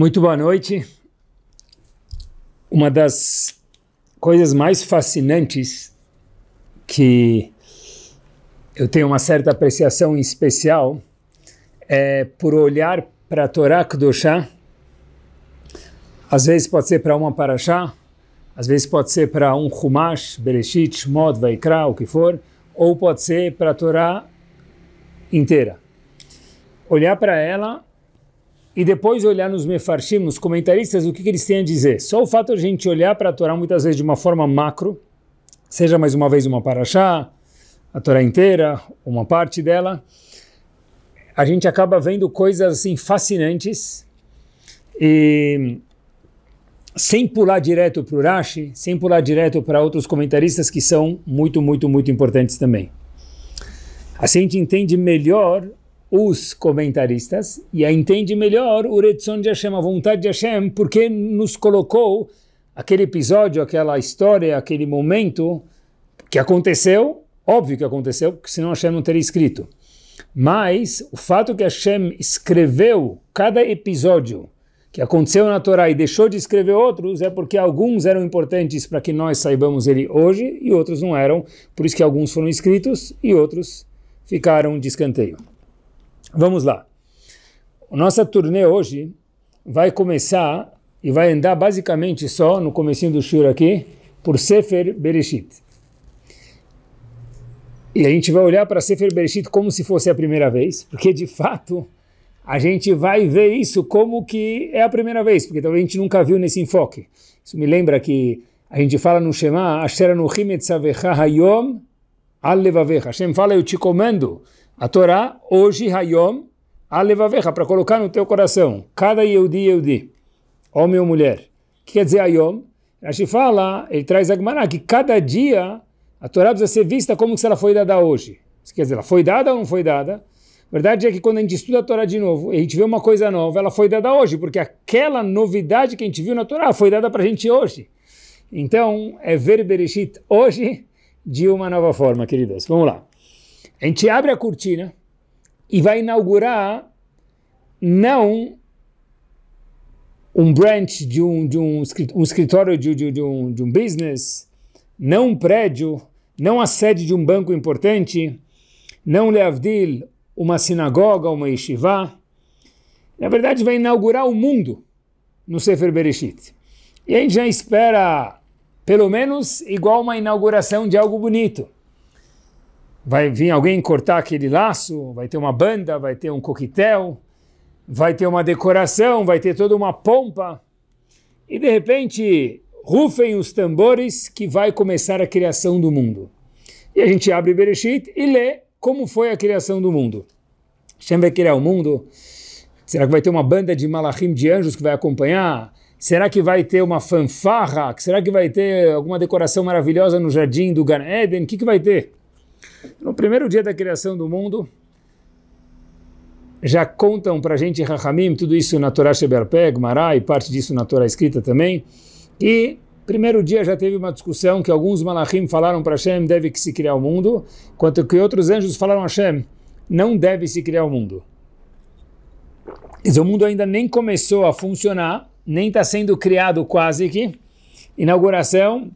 Muito boa noite. Uma das coisas mais fascinantes que eu tenho uma certa apreciação especial é por olhar para a Torá Kedoshá. Às vezes pode ser para uma Parashá, às vezes pode ser para um Humash, Bereshit, Mod Vaikra, o que for, ou pode ser para a Torá inteira. Olhar para ela e depois olhar nos mefarshim, nos comentaristas, o que, que eles têm a dizer. Só o fato de a gente olhar para a Torá muitas vezes de uma forma macro, seja mais uma vez uma paraxá, a Torá inteira, uma parte dela, a gente acaba vendo coisas assim fascinantes e sem pular direto para o Rashi, sem pular direto para outros comentaristas que são muito, muito, muito importantes também. Assim a gente entende melhor os comentaristas e a entende melhor o Retzon de Hashem, a vontade de Hashem, porque nos colocou aquele episódio, aquela história, aquele momento que aconteceu, óbvio que aconteceu, porque senão Hashem não teria escrito. Mas o fato que Hashem escreveu cada episódio que aconteceu na Torá e deixou de escrever outros é porque alguns eram importantes para que nós saibamos ele hoje e outros não eram, por isso que alguns foram escritos e outros ficaram de escanteio. Vamos lá. Nossa turnê hoje vai começar e vai andar basicamente só no comecinho do Shur aqui, por Sefer Bereshit. E a gente vai olhar para Sefer Bereshit como se fosse a primeira vez, porque de fato a gente vai ver isso como que é a primeira vez, porque talvez a gente nunca viu nesse enfoque. Isso me lembra que a gente fala no Shema, Asher Anuchim Etzavecha Hayom Hashem fala, eu te comando a Torá, hoje, Hayom, Alevavecha, para colocar no teu coração, cada Yehudi, Yehudi, homem ou mulher. O que quer dizer Hayom? gente fala, ele traz gemara que cada dia a Torá precisa ser vista como se ela foi dada hoje. Isso quer dizer, ela foi dada ou não foi dada? A verdade é que quando a gente estuda a Torá de novo, a gente vê uma coisa nova, ela foi dada hoje, porque aquela novidade que a gente viu na Torá foi dada para a gente hoje. Então, é ver Bereshit hoje de uma nova forma, queridos. Vamos lá. A gente abre a cortina e vai inaugurar não um branch de um, de um, um escritório de, de, de, um, de um business, não um prédio, não a sede de um banco importante, não Leavdil, uma sinagoga, uma yeshiva. Na verdade, vai inaugurar o mundo no Sefer Bereshit. E a gente já espera, pelo menos, igual uma inauguração de algo bonito vai vir alguém cortar aquele laço, vai ter uma banda, vai ter um coquetel, vai ter uma decoração, vai ter toda uma pompa. E de repente, rufem os tambores que vai começar a criação do mundo. E a gente abre Bereshit e lê como foi a criação do mundo. que vai criar o mundo? Será que vai ter uma banda de malachim de anjos que vai acompanhar? Será que vai ter uma fanfarra? Será que vai ter alguma decoração maravilhosa no jardim do Gan Eden? O que, que vai ter? No primeiro dia da criação do mundo, já contam para a gente, Rahamim, tudo isso na Torá Sheberpeg, Mará, e parte disso na Torá escrita também, e primeiro dia já teve uma discussão que alguns malachim falaram para Hashem, deve que se criar o mundo, quanto que outros anjos falaram a Hashem, não deve se criar o mundo. Mas o mundo ainda nem começou a funcionar, nem está sendo criado quase que. Inauguração,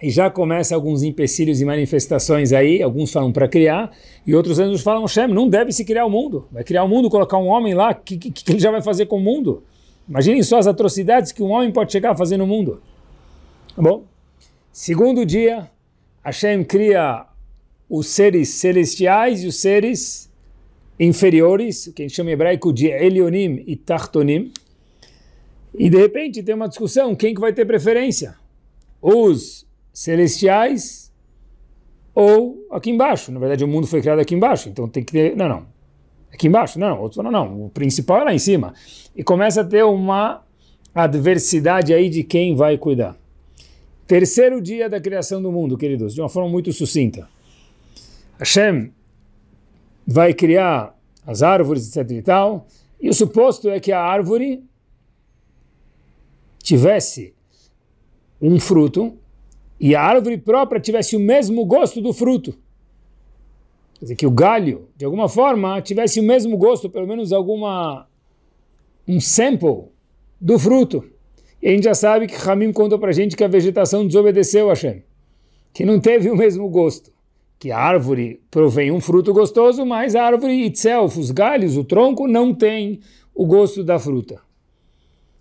e já começa alguns empecilhos e manifestações aí, alguns falam para criar, e outros anjos falam, Shem, não deve se criar o mundo, vai criar o mundo, colocar um homem lá, o que, que, que, ele já vai fazer com o mundo? Imaginem só as atrocidades que um homem pode chegar a fazer no mundo. Tá bom? Segundo dia, Hashem cria os seres celestiais e os seres inferiores, que a gente chama em hebraico de Elionim e Tartonim, e de repente tem uma discussão, quem que vai ter preferência? Os celestiais ou aqui embaixo. Na verdade, o mundo foi criado aqui embaixo, então tem que ter. Não, não. Aqui embaixo, não, outro não, não. O principal é lá em cima. E começa a ter uma adversidade aí de quem vai cuidar. Terceiro dia da criação do mundo, queridos, de uma forma muito sucinta. Hashem vai criar as árvores, etc e tal, e o suposto é que a árvore tivesse um fruto e a árvore própria tivesse o mesmo gosto do fruto. Quer dizer, que o galho, de alguma forma, tivesse o mesmo gosto, pelo menos alguma um sample do fruto. E a gente já sabe que Ramim contou para gente que a vegetação desobedeceu a Hashem, que não teve o mesmo gosto. Que a árvore provém um fruto gostoso, mas a árvore itself, os galhos, o tronco, não tem o gosto da fruta.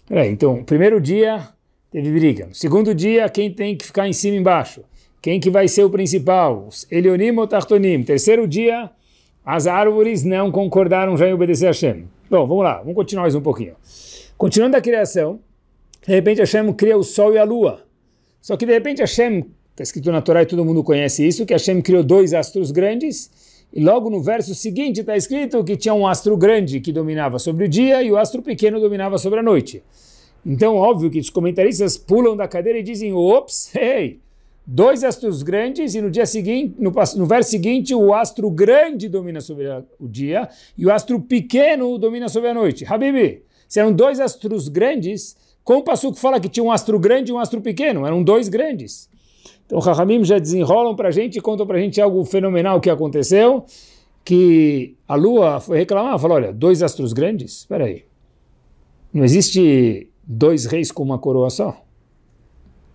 Peraí, então, primeiro dia, Teve briga. Segundo dia, quem tem que ficar em cima e embaixo? Quem que vai ser o principal? Elionim ou Tartonim? Terceiro dia, as árvores não concordaram já em obedecer a Hashem. Bom, vamos lá, vamos continuar mais um pouquinho. Continuando a criação, de repente Hashem cria o sol e a lua. Só que de repente Hashem, está escrito na Torá e todo mundo conhece isso, que Hashem criou dois astros grandes, e logo no verso seguinte está escrito que tinha um astro grande que dominava sobre o dia e o astro pequeno dominava sobre a noite. Então, óbvio que os comentaristas pulam da cadeira e dizem: ops, ei, dois astros grandes, e no dia seguinte, no, no verso seguinte, o astro grande domina sobre a, o dia e o astro pequeno domina sobre a noite. Habibi, se eram dois astros grandes, como o Passuco fala que tinha um astro grande e um astro pequeno, eram dois grandes. Então, Rahamim já desenrolam para a gente e contam para a gente algo fenomenal que aconteceu, que a Lua foi reclamar, falou, olha, dois astros grandes? Espera aí, não existe dois reis com uma coroa só.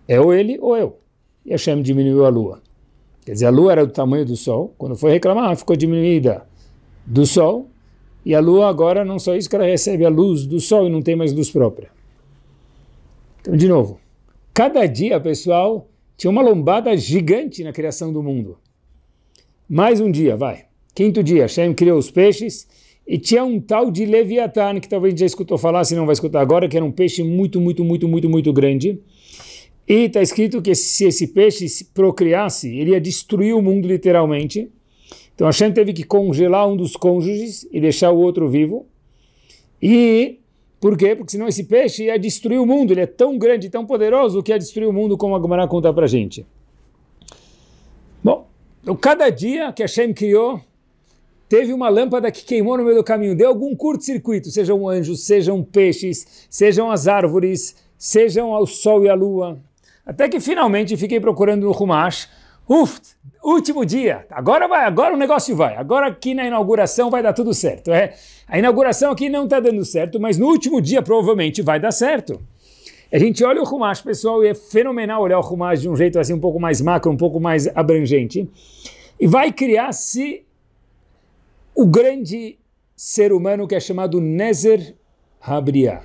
É ou ele ou eu. E Hashem diminuiu a lua. Quer dizer, a lua era do tamanho do sol. Quando foi reclamar, ah, ficou diminuída do sol. E a lua agora, não só isso, que ela recebe a luz do sol e não tem mais luz própria. Então, de novo, cada dia, pessoal, tinha uma lombada gigante na criação do mundo. Mais um dia, vai. Quinto dia, Hashem criou os peixes e tinha um tal de Leviatã, que talvez já escutou falar, se não vai escutar agora, que era um peixe muito, muito, muito, muito, muito grande. E está escrito que se esse peixe se procriasse, ele ia destruir o mundo literalmente. Então Hashem teve que congelar um dos cônjuges e deixar o outro vivo. E por quê? Porque senão esse peixe ia destruir o mundo. Ele é tão grande, tão poderoso que ia destruir o mundo, como a Gumará conta para gente. Bom, então cada dia que Hashem criou teve uma lâmpada que queimou no meio do caminho, deu algum curto-circuito, sejam anjos, sejam peixes, sejam as árvores, sejam ao sol e à lua. Até que finalmente fiquei procurando no Rumash. Uf, último dia. Agora vai, agora o negócio vai. Agora aqui na inauguração vai dar tudo certo. É, a inauguração aqui não está dando certo, mas no último dia provavelmente vai dar certo. A gente olha o Rumash, pessoal, e é fenomenal olhar o Rumash de um jeito assim um pouco mais macro, um pouco mais abrangente. E vai criar-se o grande ser humano que é chamado Nezer Habriah,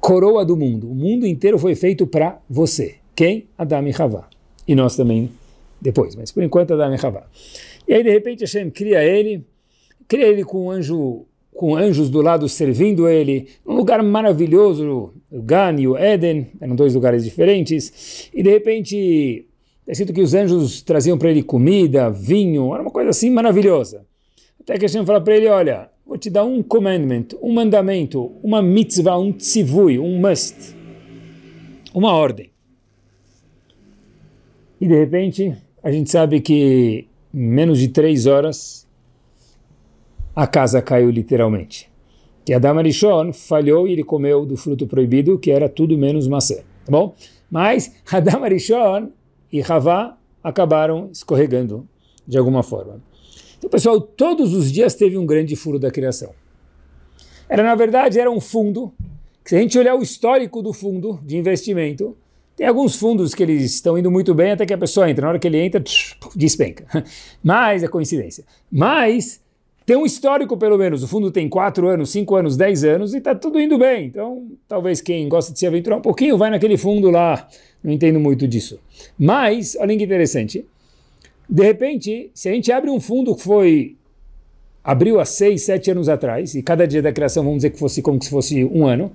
coroa do mundo. O mundo inteiro foi feito para você. Quem? Adam e Havá. E nós também depois, mas por enquanto Adam e Havá. E aí de repente Hashem cria ele, cria ele com um anjo com anjos do lado servindo ele, um lugar maravilhoso, o Gan e o Éden, eram dois lugares diferentes, e de repente é escrito que os anjos traziam para ele comida, vinho, era uma coisa assim maravilhosa. Até que Hashem fala para ele, olha, vou te dar um commandment, um mandamento, uma mitzvah, um tzivui, um must, uma ordem. E de repente, a gente sabe que em menos de três horas, a casa caiu literalmente. Que Adam Arishon falhou e ele comeu do fruto proibido, que era tudo menos maçã, tá bom? Mas Adam Arishon e Havá acabaram escorregando de alguma forma. Então, pessoal, todos os dias teve um grande furo da criação. Era, na verdade, era um fundo, que se a gente olhar o histórico do fundo de investimento, tem alguns fundos que eles estão indo muito bem até que a pessoa entra. Na hora que ele entra, despenca. Mas, é coincidência. Mas, tem um histórico pelo menos. O fundo tem 4 anos, 5 anos, 10 anos e está tudo indo bem. Então, talvez quem gosta de se aventurar um pouquinho vai naquele fundo lá. Não entendo muito disso. Mas, olha que interessante. De repente, se a gente abre um fundo que foi abriu há seis, sete anos atrás, e cada dia da criação vamos dizer que fosse como se fosse um ano,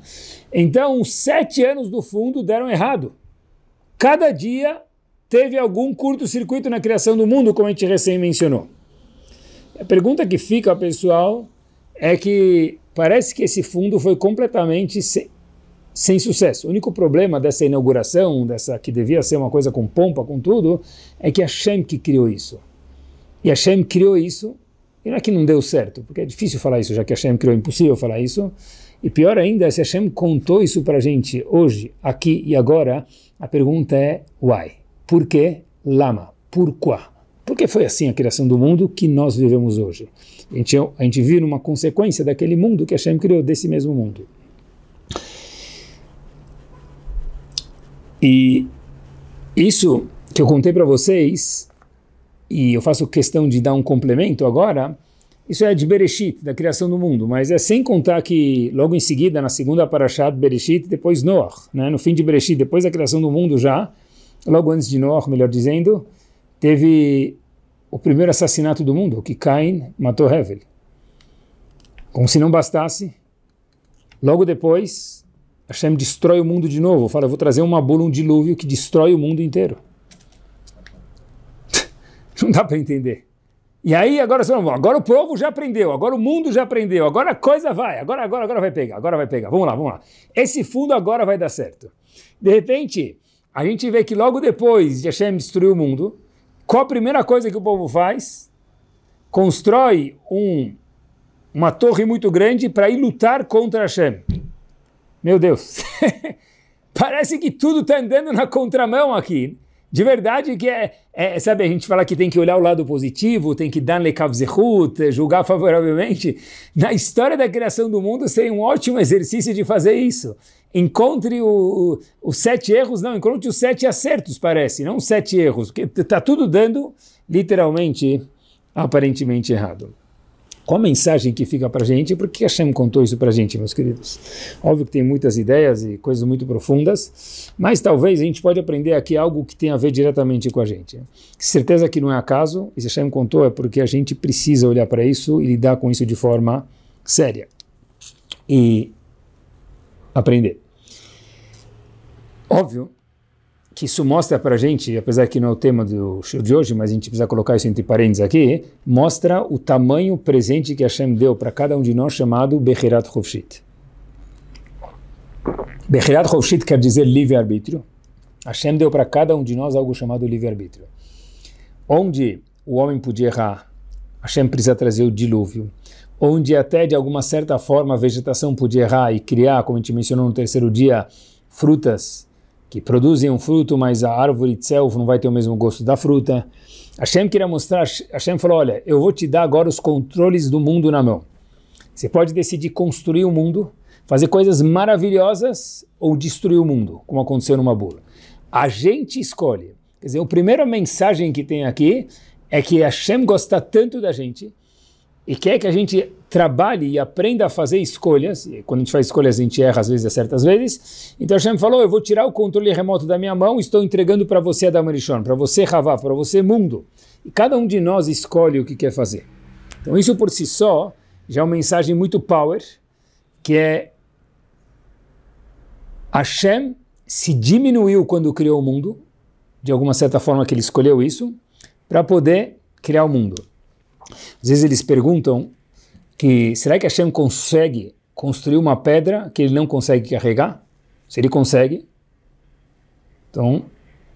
então sete anos do fundo deram errado. Cada dia teve algum curto-circuito na criação do mundo, como a gente recém mencionou. A pergunta que fica, pessoal, é que parece que esse fundo foi completamente sem sucesso. O único problema dessa inauguração, dessa que devia ser uma coisa com pompa, com tudo, é que Hashem que criou isso. E Hashem criou isso, e não é que não deu certo, porque é difícil falar isso, já que Hashem criou, é impossível falar isso. E pior ainda, se Hashem contou isso para a gente hoje, aqui e agora, a pergunta é why? Por que lama? Por quê? Por que foi assim a criação do mundo que nós vivemos hoje? A gente, a gente vive numa consequência daquele mundo que Hashem criou, desse mesmo mundo. E isso que eu contei para vocês, e eu faço questão de dar um complemento agora, isso é de Bereshit, da criação do mundo, mas é sem contar que logo em seguida, na segunda paraxá de Bereshit, depois Noach, né? no fim de Bereshit, depois da criação do mundo já, logo antes de Noach, melhor dizendo, teve o primeiro assassinato do mundo, que Cain matou Hevel. Como se não bastasse, logo depois Hashem destrói o mundo de novo. Fala, eu vou trazer uma bula, um dilúvio que destrói o mundo inteiro. Não dá para entender. E aí agora agora o povo já aprendeu, agora o mundo já aprendeu, agora a coisa vai, agora, agora, agora vai pegar, agora vai pegar. Vamos lá, vamos lá. Esse fundo agora vai dar certo. De repente, a gente vê que logo depois de Hashem destruir o mundo, qual a primeira coisa que o povo faz? Constrói um, uma torre muito grande para ir lutar contra Hashem. Meu Deus, parece que tudo está andando na contramão aqui. De verdade que é, é, sabe, a gente fala que tem que olhar o lado positivo, tem que dar lekavzehut, julgar favoravelmente. Na história da criação do mundo seria um ótimo exercício de fazer isso. Encontre o, o, os sete erros, não, encontre os sete acertos, parece, não os sete erros, porque está tudo dando literalmente, aparentemente errado. Qual a mensagem que fica para a gente? Por que Hashem contou isso para a gente, meus queridos? Óbvio que tem muitas ideias e coisas muito profundas, mas talvez a gente pode aprender aqui algo que tem a ver diretamente com a gente. Certeza que não é acaso, e se Hashem contou é porque a gente precisa olhar para isso e lidar com isso de forma séria e aprender. Óbvio que isso mostra para a gente, apesar que não é o tema do show de hoje, mas a gente precisa colocar isso entre parênteses aqui, mostra o tamanho presente que Hashem deu para cada um de nós chamado Bechirat Chovshit. Bechirat Chovshit quer dizer livre-arbítrio. Hashem deu para cada um de nós algo chamado livre-arbítrio. Onde o homem podia errar, Hashem precisa trazer o dilúvio. Onde até de alguma certa forma a vegetação podia errar e criar, como a gente mencionou no terceiro dia, frutas que produzem um fruto, mas a árvore itself não vai ter o mesmo gosto da fruta. Hashem queria mostrar, Hashem falou, olha, eu vou te dar agora os controles do mundo na mão. Você pode decidir construir o mundo, fazer coisas maravilhosas ou destruir o mundo, como aconteceu numa bula. A gente escolhe. Quer dizer, a primeira mensagem que tem aqui é que Hashem gosta tanto da gente e quer que a gente trabalhe e aprenda a fazer escolhas, e quando a gente faz escolhas a gente erra às vezes e acerta às vezes, então Hashem falou, eu vou tirar o controle remoto da minha mão, estou entregando para você Adam Arishon, para você Havá, para você mundo. E cada um de nós escolhe o que quer fazer. Então isso por si só já é uma mensagem muito power, que é Hashem se diminuiu quando criou o mundo, de alguma certa forma que ele escolheu isso, para poder criar o mundo. Às vezes eles perguntam que será que Hashem consegue construir uma pedra que ele não consegue carregar? Se ele consegue, então,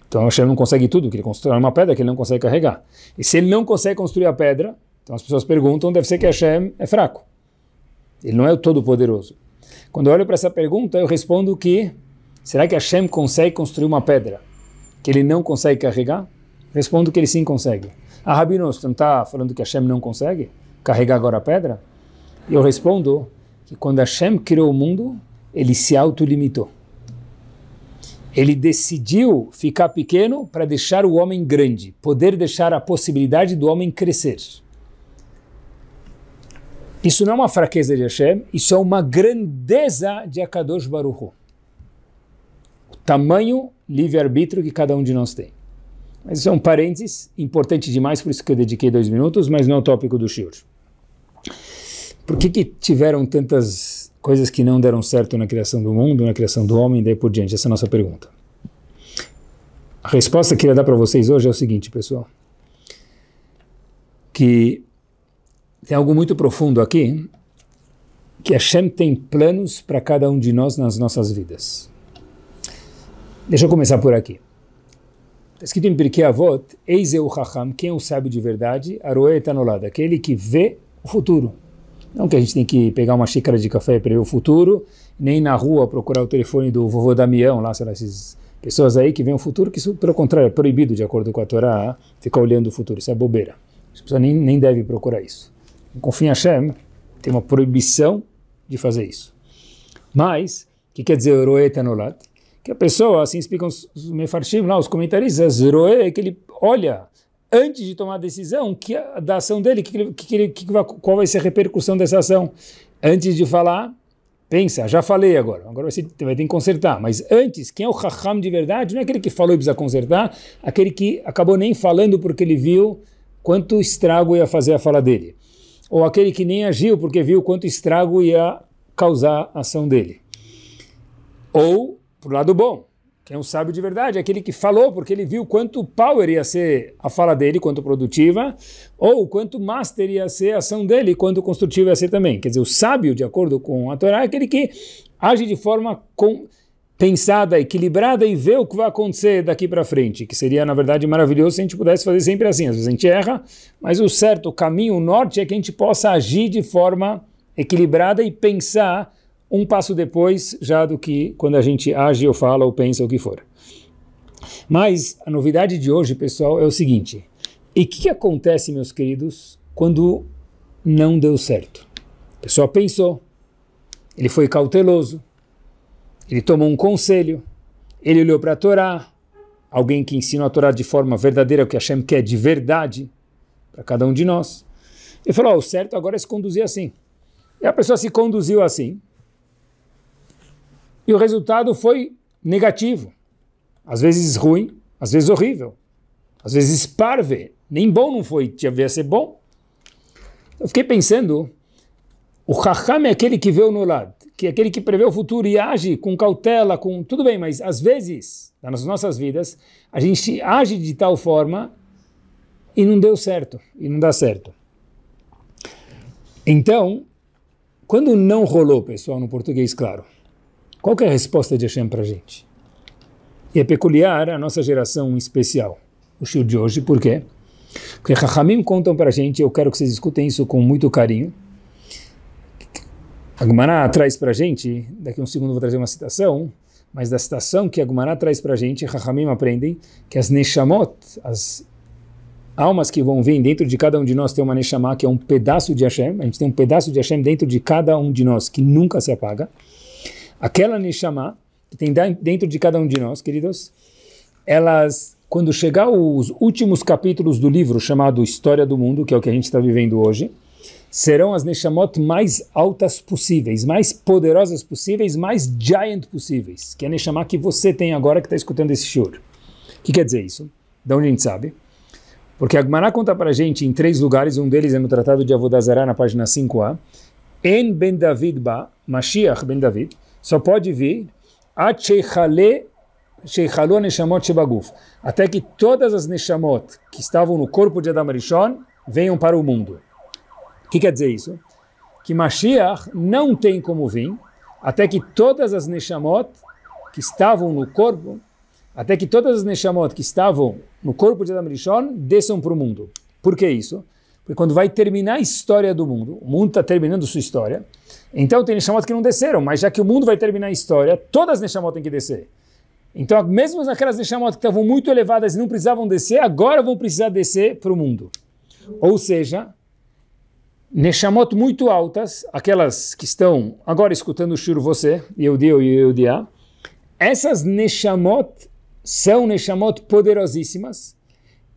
então Hashem não consegue tudo, que ele constrói uma pedra que ele não consegue carregar. E se ele não consegue construir a pedra, então as pessoas perguntam, deve ser que Hashem é fraco. Ele não é o Todo-Poderoso. Quando eu olho para essa pergunta, eu respondo que será que Hashem consegue construir uma pedra que ele não consegue carregar? Respondo que ele sim consegue. Ah, Rabino, você não está falando que Hashem não consegue carregar agora a pedra? E eu respondo que quando Hashem criou o mundo, ele se autolimitou. Ele decidiu ficar pequeno para deixar o homem grande, poder deixar a possibilidade do homem crescer. Isso não é uma fraqueza de Hashem, isso é uma grandeza de Akadosh Baruch O tamanho livre-arbítrio que cada um de nós tem. Mas isso é um parênteses importante demais, por isso que eu dediquei dois minutos, mas não é o tópico do Shur. Por que, que tiveram tantas coisas que não deram certo na criação do mundo, na criação do homem e daí por diante? Essa é a nossa pergunta. A resposta que eu ia dar para vocês hoje é o seguinte, pessoal. Que tem algo muito profundo aqui, que Hashem tem planos para cada um de nós nas nossas vidas. Deixa eu começar por aqui. Está escrito em Pirkei Avot, Eis eu quem é o sábio de verdade, Aroe tá aquele que vê o futuro. Não que a gente tem que pegar uma xícara de café para ver o futuro, nem na rua procurar o telefone do vovô Damião, lá, sei lá, esses pessoas aí que veem o futuro, que isso, pelo contrário, é proibido, de acordo com a Torá, ficar olhando o futuro. Isso é bobeira. As pessoas nem, nem devem procurar isso. Confia em Hashem, tem uma proibição de fazer isso. Mas, o que quer dizer Roet tá Anolat? que a pessoa, assim explicam os, os mefarshim lá, os comentaristas, Roe, é que ele olha antes de tomar a decisão que a, da ação dele, que, que, que, qual vai ser a repercussão dessa ação. Antes de falar, pensa, já falei agora, agora vai, vai ter que consertar. Mas antes, quem é o Raham de verdade não é aquele que falou e precisa consertar, aquele que acabou nem falando porque ele viu quanto estrago ia fazer a fala dele. Ou aquele que nem agiu porque viu quanto estrago ia causar a ação dele. Ou para o lado bom. Quem é um sábio de verdade é aquele que falou porque ele viu quanto power ia ser a fala dele, quanto produtiva, ou quanto master ia ser a ação dele, quanto construtiva ia ser também. Quer dizer, o sábio, de acordo com a Torá, é aquele que age de forma com pensada, equilibrada e vê o que vai acontecer daqui para frente, que seria, na verdade, maravilhoso se a gente pudesse fazer sempre assim. Às vezes a gente erra, mas o certo o caminho, o norte, é que a gente possa agir de forma equilibrada e pensar um passo depois já do que quando a gente age ou fala ou pensa o que for. Mas a novidade de hoje, pessoal, é o seguinte: e o que, que acontece, meus queridos, quando não deu certo? A pessoa pensou, ele foi cauteloso, ele tomou um conselho, ele olhou para a Torá, alguém que ensina a Torá de forma verdadeira, o que Hashem quer de verdade para cada um de nós. E falou: oh, o certo agora é se conduzir assim. E a pessoa se conduziu assim e o resultado foi negativo. Às vezes ruim, às vezes horrível, às vezes parve, nem bom não foi, a ser bom. Eu fiquei pensando, o Raham é aquele que vê o Nolad, que é aquele que prevê o futuro e age com cautela, com tudo bem, mas às vezes, nas nossas vidas, a gente age de tal forma e não deu certo, e não dá certo. Então, quando não rolou, pessoal, no português, claro, qual é a resposta de Hashem para a gente? E é peculiar a nossa geração especial, o Shur de hoje, por quê? Porque Rahamim contam para a gente, eu quero que vocês escutem isso com muito carinho. A Gumará traz para a gente, daqui a um segundo vou trazer uma citação, mas da citação que a Gumará traz para a gente, Rahamim aprendem que as Neshamot, as almas que vão vir dentro de cada um de nós tem uma Neshama, que é um pedaço de Hashem, a gente tem um pedaço de Hashem dentro de cada um de nós, que nunca se apaga. Aquela Neshama, que tem dentro de cada um de nós, queridos, elas, quando chegar os últimos capítulos do livro chamado História do Mundo, que é o que a gente está vivendo hoje, serão as Neshamot mais altas possíveis, mais poderosas possíveis, mais giant possíveis, que é a Neshama que você tem agora que está escutando esse shiur. O que quer dizer isso? Da onde a gente sabe? Porque a Gmará conta para a gente em três lugares, um deles é no Tratado de Avodazará, na página 5a, En Ben David Ba, Mashiach Ben David, só pode vir até que todas as Neshamot que estavam no corpo de Adam Arishon venham para o mundo. O que quer dizer isso? Que Mashiach não tem como vir até que todas as Neshamot que estavam no corpo, até que todas as Neshamot que estavam no corpo de Adam Arishon desçam para o mundo. Por que isso? Porque quando vai terminar a história do mundo, o mundo está terminando sua história, então tem Neshamot que não desceram, mas já que o mundo vai terminar a história, todas as Neshamot têm que descer. Então, mesmo aquelas Neshamot que estavam muito elevadas e não precisavam descer, agora vão precisar descer para o mundo. Ou seja, Neshamot muito altas, aquelas que estão agora escutando o Shur Você, Yehudeu e Yehudiá, essas Neshamot são Neshamot poderosíssimas,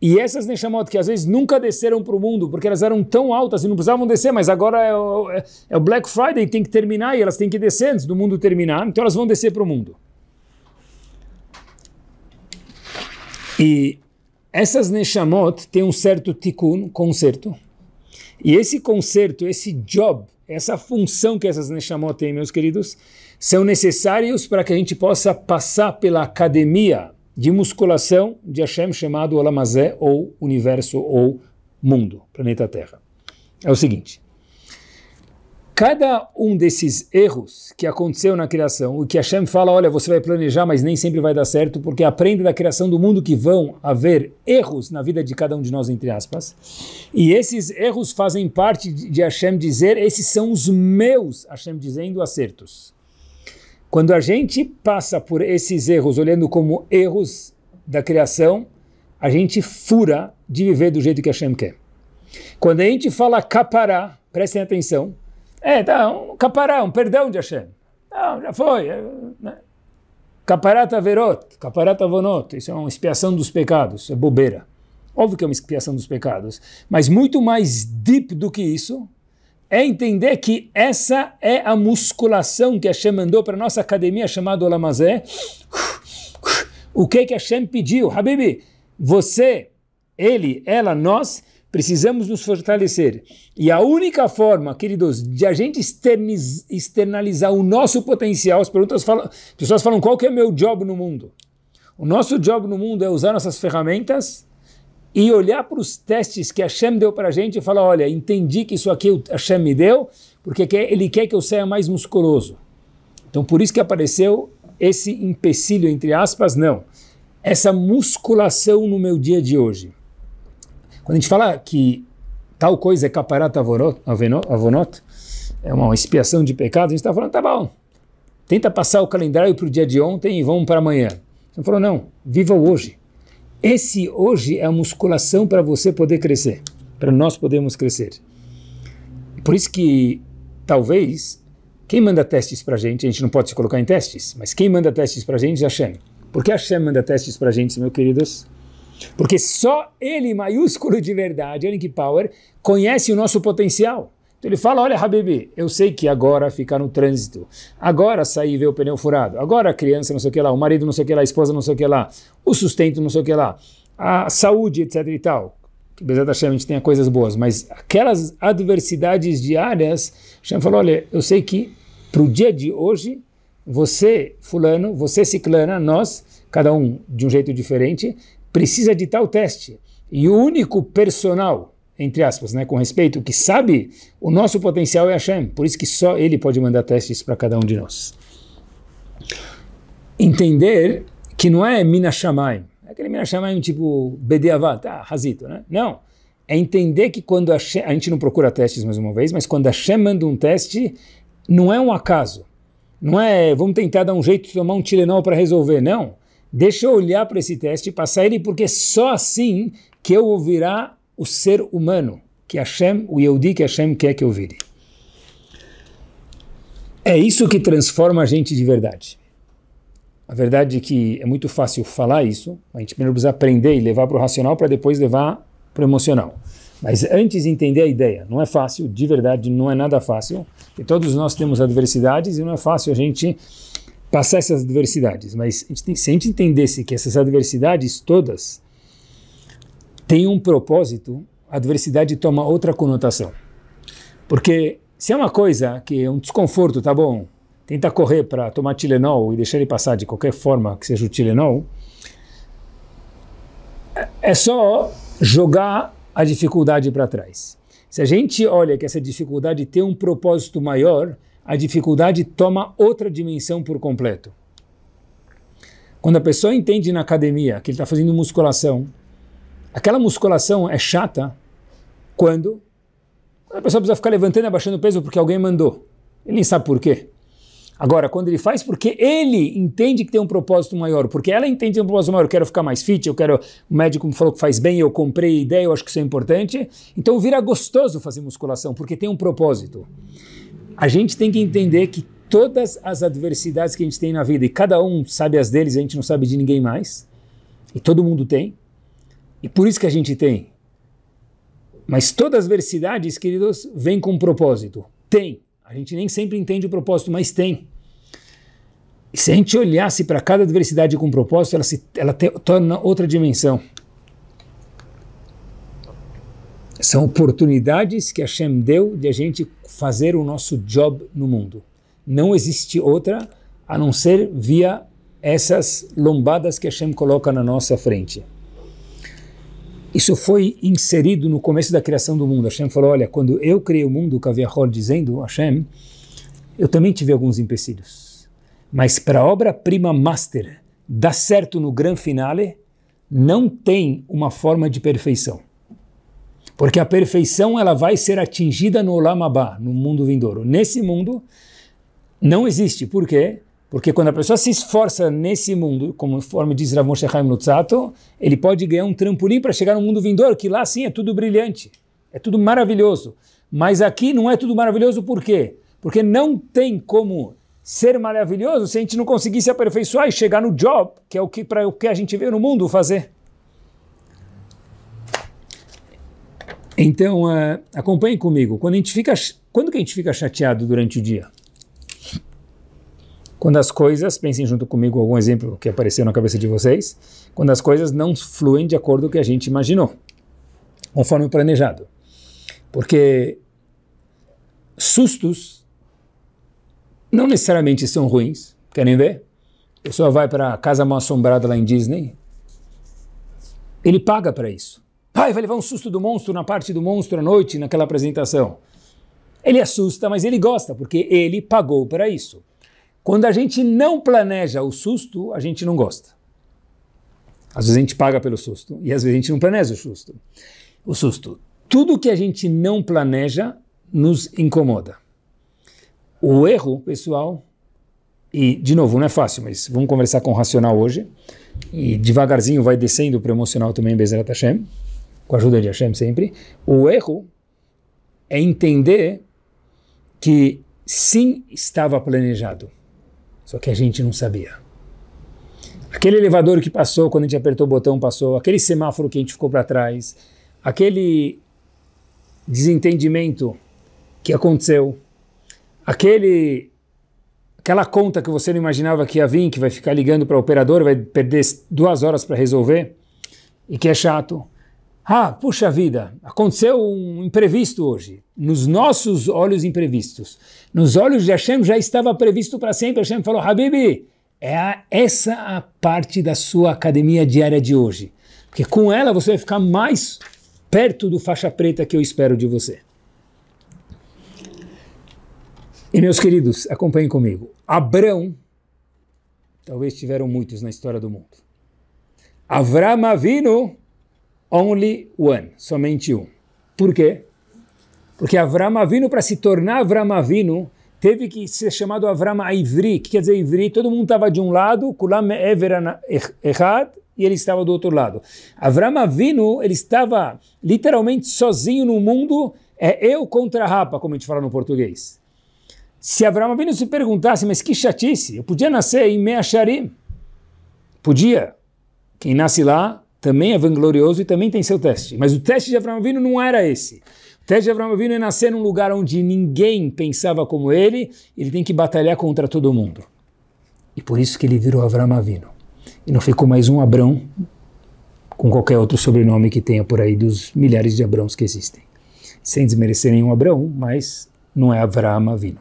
e essas Neshamot que às vezes nunca desceram para o mundo, porque elas eram tão altas e não precisavam descer, mas agora é o, é, é o Black Friday, tem que terminar e elas têm que descer antes do mundo terminar, então elas vão descer para o mundo. E essas Neshamot têm um certo tikkun, conserto. E esse conserto, esse job, essa função que essas Neshamot têm, meus queridos, são necessários para que a gente possa passar pela academia de musculação de Hashem chamado Olamazé, ou universo, ou mundo, planeta Terra. É o seguinte, cada um desses erros que aconteceu na criação, o que Hashem fala, olha, você vai planejar, mas nem sempre vai dar certo, porque aprenda da criação do mundo que vão haver erros na vida de cada um de nós, entre aspas. E esses erros fazem parte de Hashem dizer, esses são os meus, Hashem dizendo, acertos. Quando a gente passa por esses erros, olhando como erros da criação, a gente fura de viver do jeito que Hashem quer. Quando a gente fala capará, prestem atenção, é, tá, um capará, um perdão de Hashem. Não, já foi. É, né? Capará taverot, tá capará tá vonot, isso é uma expiação dos pecados, é bobeira. Óbvio que é uma expiação dos pecados, mas muito mais deep do que isso, é entender que essa é a musculação que a Hashem mandou para a nossa academia chamada Olamazé. O que que Hashem pediu? Habibi, você, ele, ela, nós, precisamos nos fortalecer. E a única forma, queridos, de a gente externalizar o nosso potencial, as perguntas falam, pessoas falam qual que é meu job no mundo. O nosso job no mundo é usar nossas ferramentas e olhar para os testes que Hashem deu para a gente e falar, olha, entendi que isso aqui Hashem me deu, porque ele quer que eu saia mais musculoso. Então por isso que apareceu esse empecilho, entre aspas, não. Essa musculação no meu dia de hoje. Quando a gente fala que tal coisa é caparata avonot, é uma expiação de pecado, a gente está falando, tá bom, tenta passar o calendário para o dia de ontem e vamos para amanhã. gente falou, não, viva o hoje. Esse hoje é a musculação para você poder crescer, para nós podermos crescer. Por isso que, talvez, quem manda testes para a gente, a gente não pode se colocar em testes, mas quem manda testes para a gente é Hashem. Por que Hashem manda testes para a gente, meus queridos? Porque só ele, maiúsculo de verdade, olha power, conhece o nosso potencial. Então ele fala: Olha, Habibi, eu sei que agora ficar no trânsito, agora sair e ver o pneu furado, agora a criança não sei o que lá, o marido não sei o que lá, a esposa não sei o que lá, o sustento não sei o que lá, a saúde, etc e tal. Que Bezat Hashem a gente tenha coisas boas, mas aquelas adversidades diárias, Hashem falou: Olha, eu sei que para o dia de hoje, você, Fulano, você, Ciclana, nós, cada um de um jeito diferente, precisa de tal teste. E o único personal entre aspas, né, com respeito, que sabe o nosso potencial é Hashem, por isso que só ele pode mandar testes para cada um de nós. Entender que não é Minashamayim, é aquele Minashamayim tipo Bedeavat, ah, Hazito, né? Não, é entender que quando Shem, a gente não procura testes mais uma vez, mas quando a Shem manda um teste, não é um acaso, não é vamos tentar dar um jeito de tomar um Tilenol para resolver, não. Deixa eu olhar para esse teste, passar ele, porque só assim que eu ouvirá o ser humano que Hashem, o Yehudi que Hashem quer que eu vire. É isso que transforma a gente de verdade. A verdade é que é muito fácil falar isso, a gente primeiro precisa aprender e levar para o racional para depois levar para o emocional. Mas antes entender a ideia, não é fácil, de verdade não é nada fácil, e todos nós temos adversidades e não é fácil a gente passar essas adversidades, mas a gente tem, se a gente entendesse que essas adversidades todas tem um propósito, a adversidade toma outra conotação. Porque se é uma coisa que é um desconforto, tá bom, tenta correr para tomar Tilenol e deixar ele passar de qualquer forma que seja o Tilenol, é, é só jogar a dificuldade para trás. Se a gente olha que essa dificuldade tem um propósito maior, a dificuldade toma outra dimensão por completo. Quando a pessoa entende na academia que ele está fazendo musculação, Aquela musculação é chata quando a pessoa precisa ficar levantando e abaixando o peso porque alguém mandou. Ele nem sabe por quê. Agora, quando ele faz porque ele entende que tem um propósito maior, porque ela entende que tem um propósito maior, eu quero ficar mais fit, eu quero, o médico me falou que faz bem, eu comprei a ideia, eu acho que isso é importante, então vira gostoso fazer musculação, porque tem um propósito. A gente tem que entender que todas as adversidades que a gente tem na vida, e cada um sabe as deles, a gente não sabe de ninguém mais, e todo mundo tem, e por isso que a gente tem. Mas todas as adversidades, queridos, vêm com um propósito. Tem. A gente nem sempre entende o propósito, mas tem. E se a gente olhasse para cada adversidade com um propósito, ela, se, ela te, torna outra dimensão. São oportunidades que a Hashem deu de a gente fazer o nosso job no mundo. Não existe outra a não ser via essas lombadas que a Hashem coloca na nossa frente. Isso foi inserido no começo da criação do mundo. Hashem falou: Olha, quando eu criei o mundo, o Kaviahol dizendo, Hashem, eu também tive alguns empecilhos. Mas para a obra-prima master dar certo no grande finale, não tem uma forma de perfeição. Porque a perfeição ela vai ser atingida no Olam no mundo vindouro. Nesse mundo, não existe. Por quê? Porque quando a pessoa se esforça nesse mundo, conforme diz Rav Moshe Chaim Lutzato, ele pode ganhar um trampolim para chegar no mundo vindouro, que lá sim é tudo brilhante, é tudo maravilhoso. Mas aqui não é tudo maravilhoso por quê? Porque não tem como ser maravilhoso se a gente não conseguir se aperfeiçoar e chegar no job, que é o que para o que a gente veio no mundo fazer. Então, uh, acompanhe comigo. Quando, a gente fica, quando que a gente fica chateado durante o dia? Quando as coisas, pensem junto comigo algum exemplo que apareceu na cabeça de vocês, quando as coisas não fluem de acordo com o que a gente imaginou, conforme planejado. Porque sustos não necessariamente são ruins, querem ver? A pessoa vai para a casa mal assombrada lá em Disney, ele paga para isso. Pai, vai levar um susto do monstro na parte do monstro à noite, naquela apresentação. Ele assusta, mas ele gosta, porque ele pagou para isso. Quando a gente não planeja o susto, a gente não gosta. Às vezes a gente paga pelo susto e às vezes a gente não planeja o susto. O susto. Tudo que a gente não planeja nos incomoda. O erro, pessoal, e de novo, não é fácil, mas vamos conversar com o racional hoje. E devagarzinho vai descendo para o emocional também, Bezerra Hashem, com a ajuda de Hashem sempre. O erro é entender que sim estava planejado só que a gente não sabia. Aquele elevador que passou quando a gente apertou o botão passou, aquele semáforo que a gente ficou para trás, aquele desentendimento que aconteceu, aquele aquela conta que você não imaginava que ia vir, que vai ficar ligando para o operador, vai perder duas horas para resolver e que é chato. Ah, puxa vida, aconteceu um imprevisto hoje. Nos nossos olhos imprevistos. Nos olhos de Hashem já estava previsto para sempre. Hashem falou, Habibi, é a, essa a parte da sua academia diária de hoje. Porque com ela você vai ficar mais perto do faixa preta que eu espero de você. E meus queridos, acompanhem comigo. Abrão, talvez tiveram muitos na história do mundo. Avram vino. Only one, somente um. Por quê? Porque Avram Avinu, para se tornar Avram Avinu, teve que ser chamado Avram Ivri, que quer dizer Ivri, todo mundo estava de um lado, Kulam Everan Echad, e ele estava do outro lado. Avram Avinu, ele estava literalmente sozinho no mundo, é eu contra a rapa, como a gente fala no português. Se Avram Avinu se perguntasse, mas que chatice, eu podia nascer em Meacharim, podia. Quem nasce lá também é vanglorioso e também tem seu teste. Mas o teste de Avram Avinu não era esse. O teste de Avram Avinu é nascer num lugar onde ninguém pensava como ele, ele tem que batalhar contra todo mundo. E por isso que ele virou Avram Avinu. E não ficou mais um Abrão com qualquer outro sobrenome que tenha por aí dos milhares de Abrãos que existem. Sem desmerecer nenhum Abrão, mas não é Avram Avinu.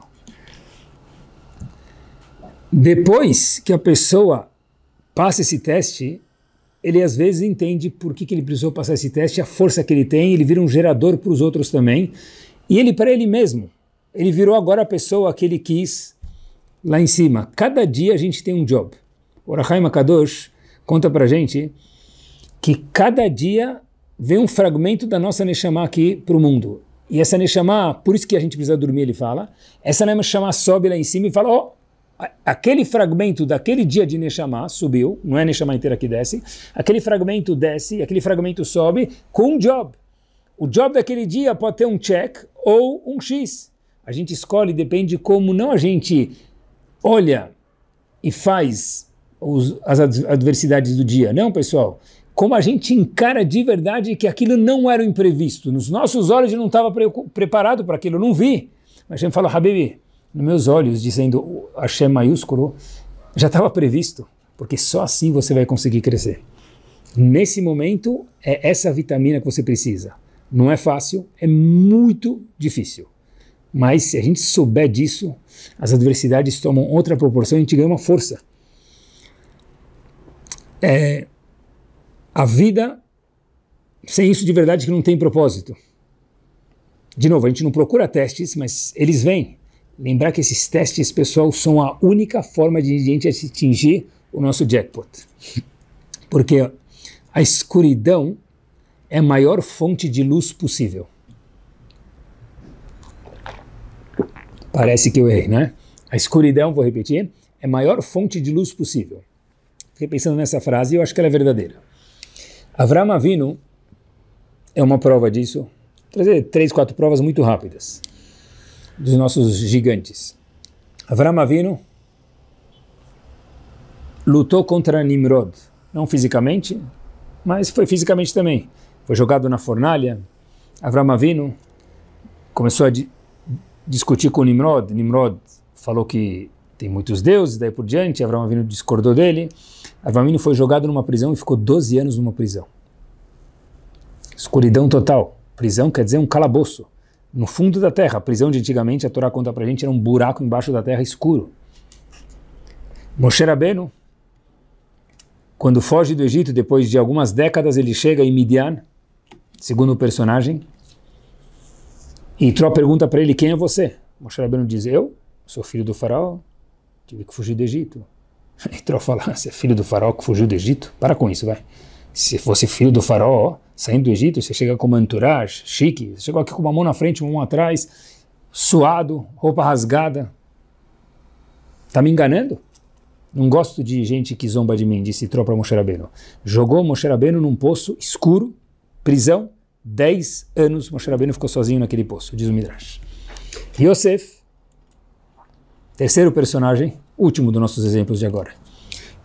Depois que a pessoa passa esse teste, ele às vezes entende por que, que ele precisou passar esse teste, a força que ele tem, ele vira um gerador para os outros também. E ele, para ele mesmo, ele virou agora a pessoa que ele quis lá em cima. Cada dia a gente tem um job. O Rahai Makadosh conta para gente que cada dia vem um fragmento da nossa Neshama aqui para o mundo. E essa Neshama, por isso que a gente precisa dormir, ele fala, essa Neshama sobe lá em cima e fala, ó, oh, aquele fragmento daquele dia de Neshama subiu, não é Neshama inteira que desce, aquele fragmento desce, aquele fragmento sobe com um job. O job daquele dia pode ter um check ou um X. A gente escolhe, depende como não a gente olha e faz os, as adversidades do dia. Não, pessoal. Como a gente encara de verdade que aquilo não era o imprevisto. Nos nossos olhos eu não estava pre preparado para aquilo, eu não vi. Mas a gente fala, Habibi, nos meus olhos, dizendo Hashem maiúsculo, já estava previsto, porque só assim você vai conseguir crescer. Nesse momento, é essa vitamina que você precisa. Não é fácil, é muito difícil. Mas se a gente souber disso, as adversidades tomam outra proporção e a gente ganha uma força. É, a vida sem isso de verdade que não tem propósito. De novo, a gente não procura testes, mas eles vêm. Lembrar que esses testes, pessoal, são a única forma de a gente atingir o nosso jackpot. Porque a escuridão é a maior fonte de luz possível. Parece que eu errei, né? A escuridão, vou repetir, é a maior fonte de luz possível. Fiquei pensando nessa frase e eu acho que ela é verdadeira. Avram Avinu é uma prova disso. Vou trazer três, quatro provas muito rápidas dos nossos gigantes. Avram Avinu lutou contra Nimrod, não fisicamente, mas foi fisicamente também. Foi jogado na fornalha. Avram Avinu começou a di discutir com Nimrod. Nimrod falou que tem muitos deuses, daí por diante, Avram Avinu discordou dele. Avram Avinu foi jogado numa prisão e ficou 12 anos numa prisão. Escuridão total. Prisão quer dizer um calabouço no fundo da terra. A prisão de antigamente, a Torá conta pra gente, era um buraco embaixo da terra escuro. Moshe Rabbeinu, quando foge do Egito, depois de algumas décadas, ele chega em Midian, segundo o personagem, e Tró pergunta para ele, quem é você? Moshe Rabbeinu diz, eu sou filho do faraó, tive que fugir do Egito. E Tró fala, você é filho do faraó que fugiu do Egito? Para com isso, vai. Se fosse filho do faraó, Saindo do Egito, você chega com uma entourage chique, você chegou aqui com uma mão na frente, uma mão atrás, suado, roupa rasgada. Tá me enganando? Não gosto de gente que zomba de mim, disse Tropa Moshe Rabbeinu. Jogou Moshe Rabbeinu num poço escuro, prisão, 10 anos Moshe Rabbeinu ficou sozinho naquele poço, diz o Midrash. Yosef, terceiro personagem, último dos nossos exemplos de agora.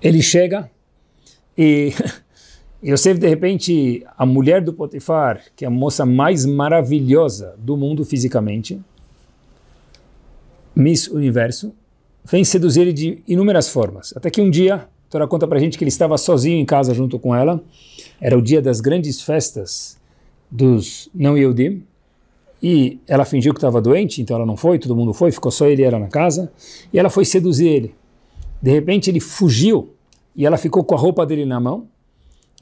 Ele chega e Yosef, de repente, a mulher do Potifar, que é a moça mais maravilhosa do mundo fisicamente, Miss Universo, vem seduzir ele de inúmeras formas. Até que um dia, a Torá conta pra gente que ele estava sozinho em casa junto com ela. Era o dia das grandes festas dos não yodim E ela fingiu que estava doente, então ela não foi, todo mundo foi, ficou só ele e ela na casa. E ela foi seduzir ele. De repente ele fugiu e ela ficou com a roupa dele na mão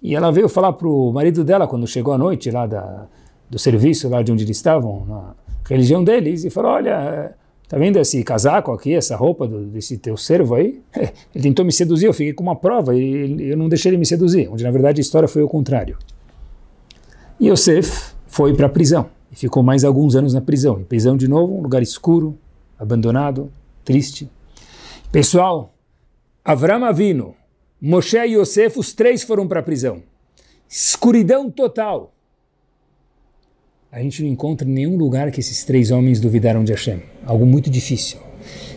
e ela veio falar para o marido dela, quando chegou à noite lá da, do serviço, lá de onde eles estavam, na religião deles, e falou, olha, eh, tá vendo esse casaco aqui, essa roupa do, desse teu servo aí? Ele tentou me seduzir, eu fiquei com uma prova e eu não deixei ele me seduzir, onde na verdade a história foi o contrário. E Yosef foi para a prisão, e ficou mais alguns anos na prisão. Em prisão de novo, um lugar escuro, abandonado, triste. Pessoal, Avram Avino, Moshe e Yosef, os três foram para a prisão. Escuridão total. A gente não encontra nenhum lugar que esses três homens duvidaram de Hashem. Algo muito difícil.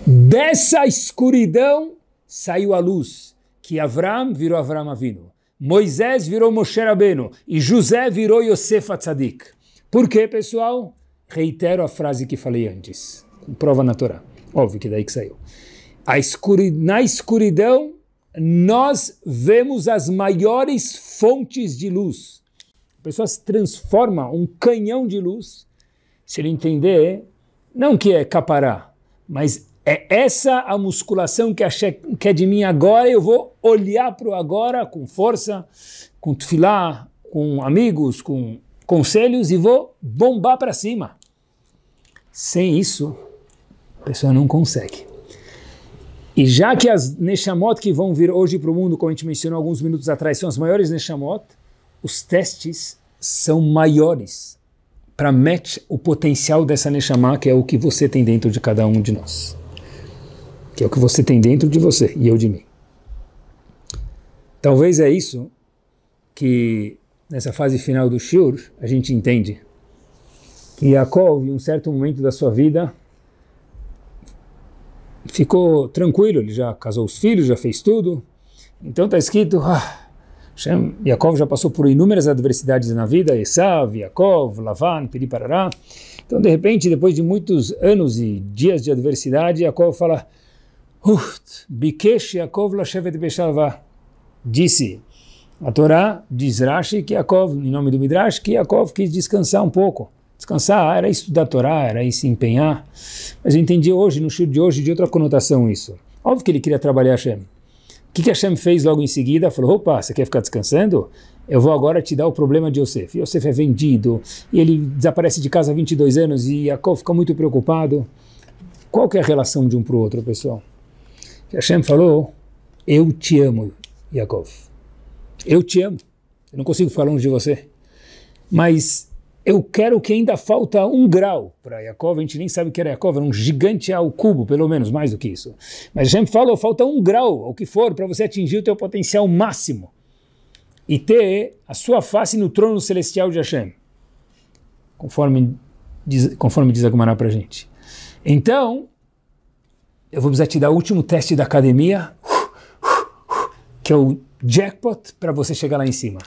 Dessa escuridão saiu a luz, que Avram virou Avram Avino. Moisés virou Moshe Rabbeinu e José virou Yosef Atzadik. Por quê, pessoal? Reitero a frase que falei antes. Prova na Torá. Óbvio que daí que saiu. Escuri... Na escuridão nós vemos as maiores fontes de luz. A pessoa se transforma um canhão de luz, se ele entender, não que é capará, mas é essa a musculação que é de mim agora, eu vou olhar para o agora com força, com tufilá, com amigos, com conselhos e vou bombar para cima. Sem isso, a pessoa não consegue. E já que as Neshamot que vão vir hoje para o mundo, como a gente mencionou alguns minutos atrás, são as maiores Neshamot, os testes são maiores para match o potencial dessa Neshamah, que é o que você tem dentro de cada um de nós. Que é o que você tem dentro de você e eu de mim. Talvez é isso que nessa fase final do Shur a gente entende. Que Yaakov, em um certo momento da sua vida, ficou tranquilo, ele já casou os filhos, já fez tudo. Então está escrito, ah, Yaakov já passou por inúmeras adversidades na vida, Esav, Yaakov, Lavan, Piriparará. Então, de repente, depois de muitos anos e dias de adversidade, Yaakov fala, Uft, Bikesh Yaakov Lashevet Beshavá. Disse a Torá, diz Rashi, que Yaakov, em nome do Midrash, que Yaakov quis descansar um pouco. Descansar era estudar a Torá, era se empenhar. Mas eu entendi hoje, no show de hoje, de outra conotação isso. Óbvio que ele queria trabalhar Hashem. O que, que Hashem fez logo em seguida? Falou: opa, você quer ficar descansando? Eu vou agora te dar o problema de Yosef. Yosef é vendido, e ele desaparece de casa há 22 anos, e Jacob fica muito preocupado. Qual que é a relação de um para o outro, pessoal? Hashem falou: Eu te amo, Jacob. Eu te amo. Eu não consigo ficar longe de você. Mas eu quero que ainda falta um grau para Yaakov, a gente nem sabe o que era Yaakov, era um gigante ao cubo, pelo menos, mais do que isso. Mas Hashem falou, falta um grau, ao que for, para você atingir o teu potencial máximo e ter a sua face no trono celestial de Hashem, conforme diz, conforme diz a Gumará para a gente. Então, eu vou precisar te dar o último teste da academia, que é o jackpot, para você chegar lá em cima.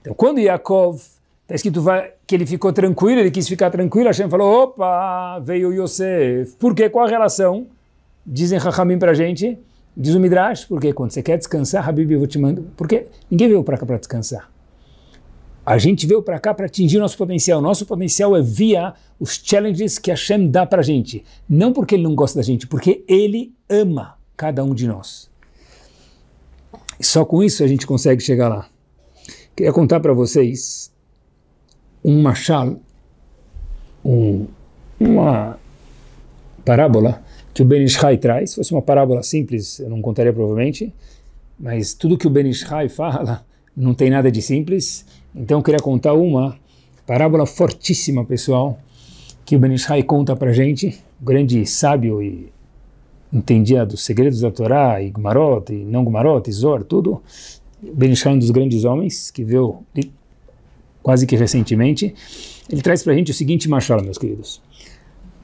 Então, quando Yaakov Está escrito que ele ficou tranquilo, ele quis ficar tranquilo. Hashem falou: opa, veio Yosef. Por quê? Qual a relação? Dizem Rahamim para a gente, diz o Midrash, porque quando você quer descansar, Habib, eu vou te mandar. Porque ninguém veio para cá para descansar. A gente veio para cá para atingir nosso potencial. Nosso potencial é via os challenges que Hashem dá para a gente. Não porque ele não gosta da gente, porque ele ama cada um de nós. E só com isso a gente consegue chegar lá. Queria contar para vocês um machal, um, uma parábola que o Ben Ishai traz. Se fosse uma parábola simples, eu não contaria provavelmente, mas tudo que o Ben Ishai fala não tem nada de simples. Então eu queria contar uma parábola fortíssima, pessoal, que o Ben Ishai conta para gente, um grande sábio e entendia dos segredos da Torá, e Gumarot, e não Gumarot, e Zor, tudo. Ben Ishai é um dos grandes homens que viu quase que recentemente, ele traz para a gente o seguinte machado, meus queridos.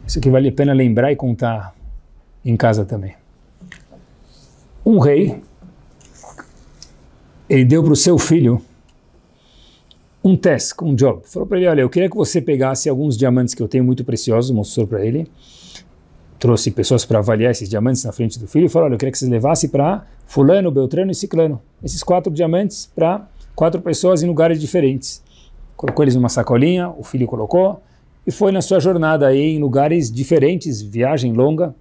Isso aqui vale a pena lembrar e contar em casa também. Um rei, ele deu para o seu filho um teste, um job. Falou para ele, olha, eu queria que você pegasse alguns diamantes que eu tenho muito preciosos, mostrou para ele, trouxe pessoas para avaliar esses diamantes na frente do filho e falou: Olha, eu queria que vocês levassem para Fulano, Beltrano e Ciclano. Esses quatro diamantes para quatro pessoas em lugares diferentes colocou eles numa sacolinha, o filho colocou, e foi na sua jornada aí em lugares diferentes, viagem longa.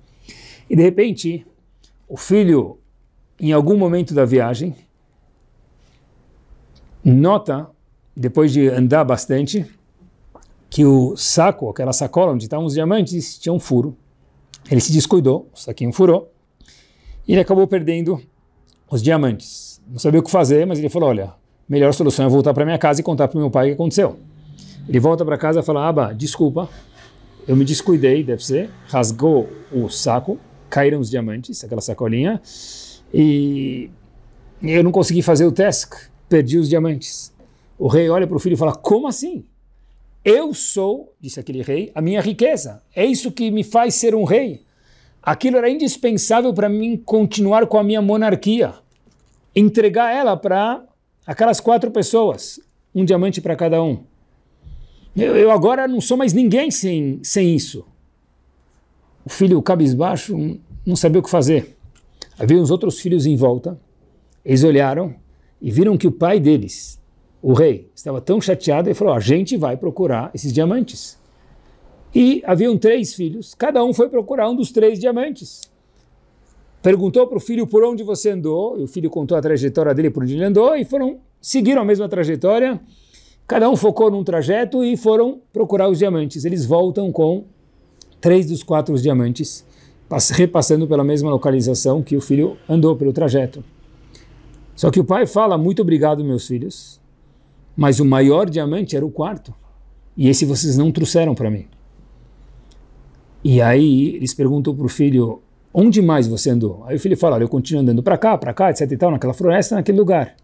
E de repente, o filho, em algum momento da viagem, nota, depois de andar bastante, que o saco, aquela sacola onde estavam os diamantes, tinha um furo. Ele se descuidou, o saquinho furou, e ele acabou perdendo os diamantes. Não sabia o que fazer, mas ele falou: Olha, melhor solução é voltar para minha casa e contar para meu pai o que aconteceu. Ele volta para casa e fala: Aba, desculpa, eu me descuidei, deve ser, rasgou o saco, caíram os diamantes, aquela sacolinha, e eu não consegui fazer o teste perdi os diamantes. O rei olha para o filho e fala: Como assim? Eu sou, disse aquele rei, a minha riqueza. É isso que me faz ser um rei. Aquilo era indispensável para mim continuar com a minha monarquia entregar ela para Aquelas quatro pessoas, um diamante para cada um. Eu, eu, agora não sou mais ninguém sem, sem isso. O filho cabisbaixo não sabia o que fazer. Havia uns outros filhos em volta. Eles olharam e viram que o pai deles, o rei, estava tão chateado e falou: a gente vai procurar esses diamantes. E haviam três filhos, cada um foi procurar um dos três diamantes perguntou para o filho por onde você andou, e o filho contou a trajetória dele por onde ele andou, e foram, seguiram a mesma trajetória, cada um focou num trajeto e foram procurar os diamantes. Eles voltam com três dos quatro diamantes, repassando pela mesma localização que o filho andou pelo trajeto. Só que o pai fala, muito obrigado meus filhos, mas o maior diamante era o quarto, e esse vocês não trouxeram para mim. E aí eles perguntam para o filho, Onde mais você andou? Aí o filho fala: Olha, eu continuo andando para cá, para cá, etc e tal, naquela floresta, naquele lugar.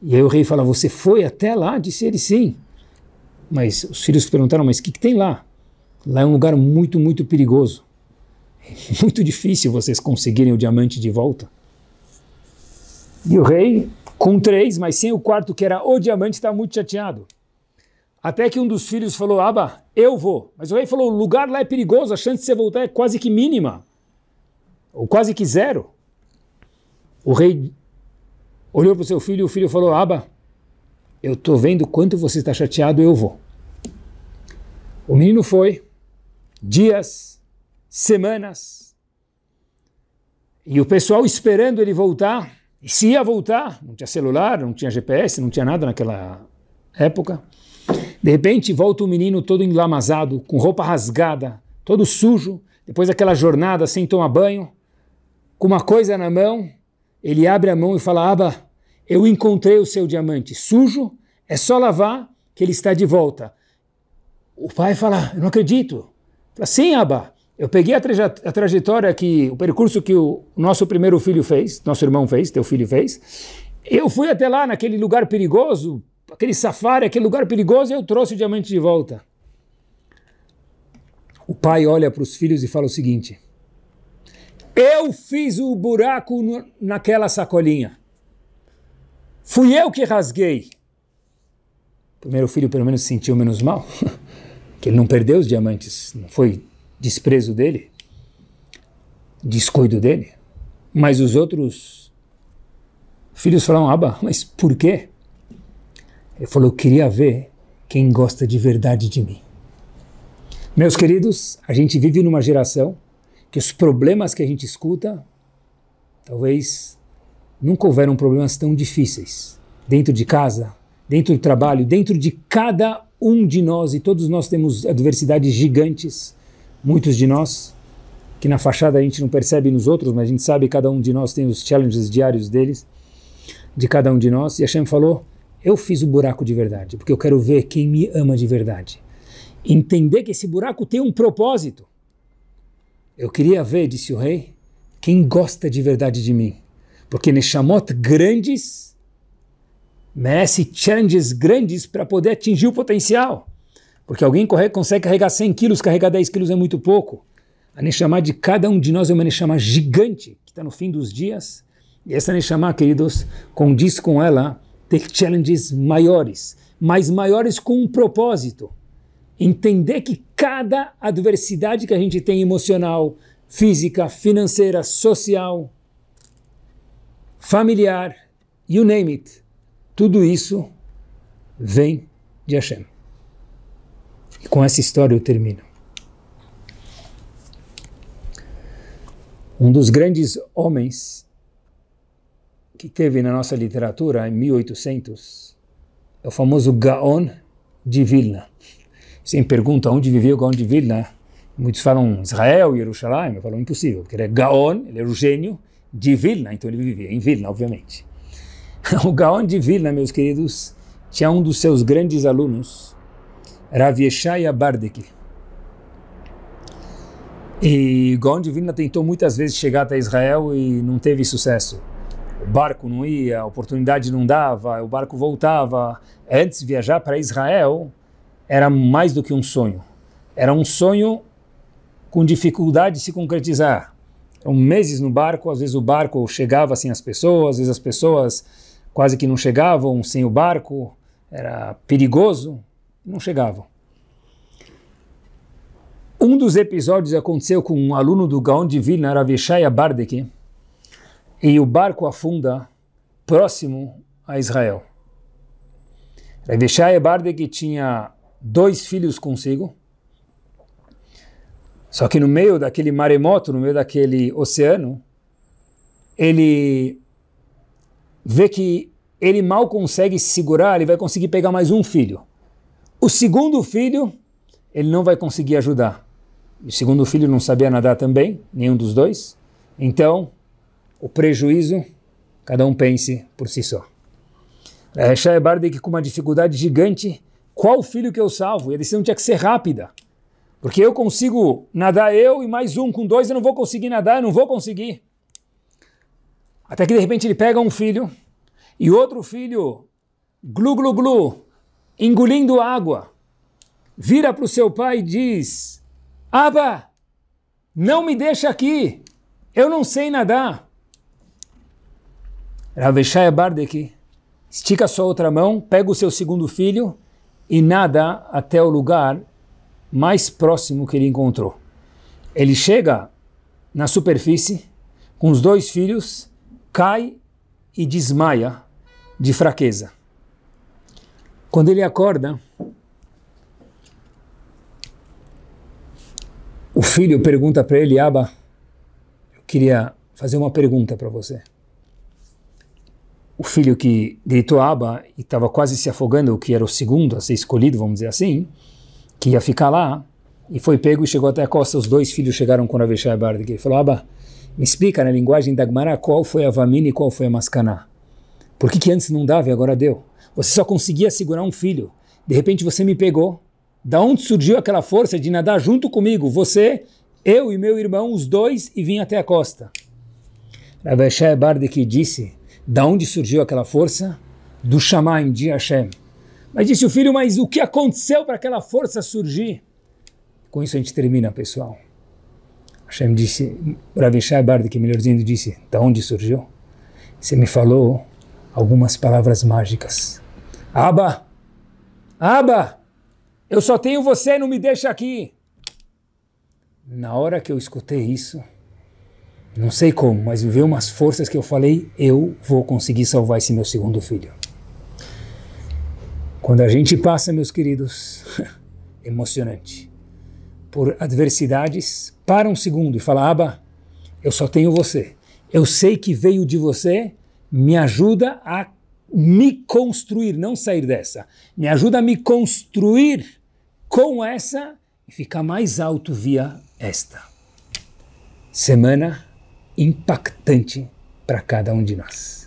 E aí o rei fala: Você foi até lá? Disse ele: Sim. Mas os filhos perguntaram: Mas o que, que tem lá? Lá é um lugar muito, muito perigoso. muito difícil vocês conseguirem o diamante de volta. E o rei, com três, mas sem o quarto, que era o diamante, está muito chateado. Até que um dos filhos falou: Aba, eu vou. Mas o rei falou: o lugar lá é perigoso, a chance de você voltar é quase que mínima ou quase que zero. O rei olhou para o seu filho e o filho falou: Aba, eu estou vendo quanto você está chateado, eu vou. O menino foi, dias, semanas, e o pessoal esperando ele voltar, e se ia voltar, não tinha celular, não tinha GPS, não tinha nada naquela época. De repente volta o menino todo enlamazado, com roupa rasgada, todo sujo, depois daquela jornada sem tomar banho, com uma coisa na mão, ele abre a mão e fala: Aba, eu encontrei o seu diamante sujo, é só lavar que ele está de volta. O pai fala: Eu não acredito. Fala, Sim, Aba, eu peguei a, traje a, trajetória que, o percurso que o nosso primeiro filho fez, nosso irmão fez, teu filho fez. Eu fui até lá, naquele lugar perigoso, aquele safari, aquele lugar perigoso, e eu trouxe o diamante de volta. O pai olha para os filhos e fala o seguinte: eu fiz o buraco no, naquela sacolinha. Fui eu que rasguei. O primeiro filho pelo menos sentiu menos mal, que ele não perdeu os diamantes, não foi desprezo dele, descuido dele. Mas os outros filhos falaram: Aba, mas por quê? Ele falou: Eu queria ver quem gosta de verdade de mim. Meus queridos, a gente vive numa geração que os problemas que a gente escuta, talvez nunca houveram problemas tão difíceis dentro de casa, dentro do trabalho, dentro de cada um de nós, e todos nós temos adversidades gigantes, muitos de nós, que na fachada a gente não percebe nos outros, mas a gente sabe que cada um de nós tem os challenges diários deles, de cada um de nós, e Hashem falou, eu fiz o buraco de verdade, porque eu quero ver quem me ama de verdade. Entender que esse buraco tem um propósito. Eu queria ver, disse o rei, quem gosta de verdade de mim. Porque Neshamot grandes merece challenges grandes para poder atingir o potencial. Porque alguém consegue carregar 100 quilos, carregar 10 quilos é muito pouco. A Neshama de cada um de nós é uma Neshama gigante, que está no fim dos dias. E essa Neshama, queridos, condiz com ela ter challenges maiores, mas maiores com um propósito. Entender que cada adversidade que a gente tem emocional, física, financeira, social, familiar, you name it, tudo isso vem de Hashem. E com essa história eu termino. Um dos grandes homens que teve na nossa literatura em 1800 é o famoso Gaon de Vilna. Sem pergunta onde viveu, onde vive, né? Muitos falam Israel e Jerusalém, eu falo impossível, porque ele é Gaon, ele é era o gênio de Vilna, então ele vivia em Vilna, obviamente. O Gaon de Vilna, meus queridos, tinha um dos seus grandes alunos, Rav Yeshaya Bardek. E Gaon de Vilna tentou muitas vezes chegar até Israel e não teve sucesso. O barco não ia, a oportunidade não dava, o barco voltava. Antes de viajar para Israel, era mais do que um sonho. Era um sonho com dificuldade de se concretizar. Eram meses no barco, às vezes o barco chegava sem as pessoas, às vezes as pessoas quase que não chegavam sem o barco, era perigoso, não chegavam. Um dos episódios aconteceu com um aluno do Gaon de Vilna, Ravishaya Bardek, e o barco afunda próximo a Israel. Ravishaya Bardek tinha dois filhos consigo. Só que no meio daquele maremoto, no meio daquele oceano, ele vê que ele mal consegue segurar, ele vai conseguir pegar mais um filho. O segundo filho, ele não vai conseguir ajudar. O segundo filho não sabia nadar também, nenhum dos dois. Então, o prejuízo, cada um pense por si só. Shai que com uma dificuldade gigante, qual filho que eu salvo? E a decisão tinha que ser rápida. Porque eu consigo nadar eu e mais um, com dois eu não vou conseguir nadar, eu não vou conseguir. Até que de repente ele pega um filho e outro filho, glu glu glu, engolindo água, vira para o seu pai e diz: Aba, não me deixa aqui, eu não sei nadar. Raveshaya Bardeki estica sua outra mão, pega o seu segundo filho e nada até o lugar mais próximo que ele encontrou. Ele chega na superfície com os dois filhos, cai e desmaia de fraqueza. Quando ele acorda, o filho pergunta para ele: Aba, eu queria fazer uma pergunta para você o filho que gritou Abba e estava quase se afogando, que era o segundo a ser escolhido, vamos dizer assim, que ia ficar lá, e foi pego e chegou até a costa. Os dois filhos chegaram com Ravishai Bardik. Ele falou, Abba, me explica na linguagem da Gmará qual foi a Vamina e qual foi a Mascaná. Por que, que antes não dava e agora deu? Você só conseguia segurar um filho. De repente você me pegou. Da onde surgiu aquela força de nadar junto comigo, você, eu e meu irmão, os dois, e vim até a costa? Ravishai que disse da onde surgiu aquela força? Do Shamaim, de Hashem. Mas disse o filho, mas o que aconteceu para aquela força surgir? Com isso a gente termina, pessoal. Hashem disse, Ravishai Bard que é melhor dizendo, disse, da onde surgiu? Você me falou algumas palavras mágicas. Aba, Aba, eu só tenho você, não me deixa aqui. Na hora que eu escutei isso, não sei como, mas me veio umas forças que eu falei: eu vou conseguir salvar esse meu segundo filho. Quando a gente passa, meus queridos, emocionante, por adversidades, para um segundo e fala: Aba, eu só tenho você. Eu sei que veio de você, me ajuda a me construir, não sair dessa. Me ajuda a me construir com essa e ficar mais alto via esta. Semana impactante para cada um de nós.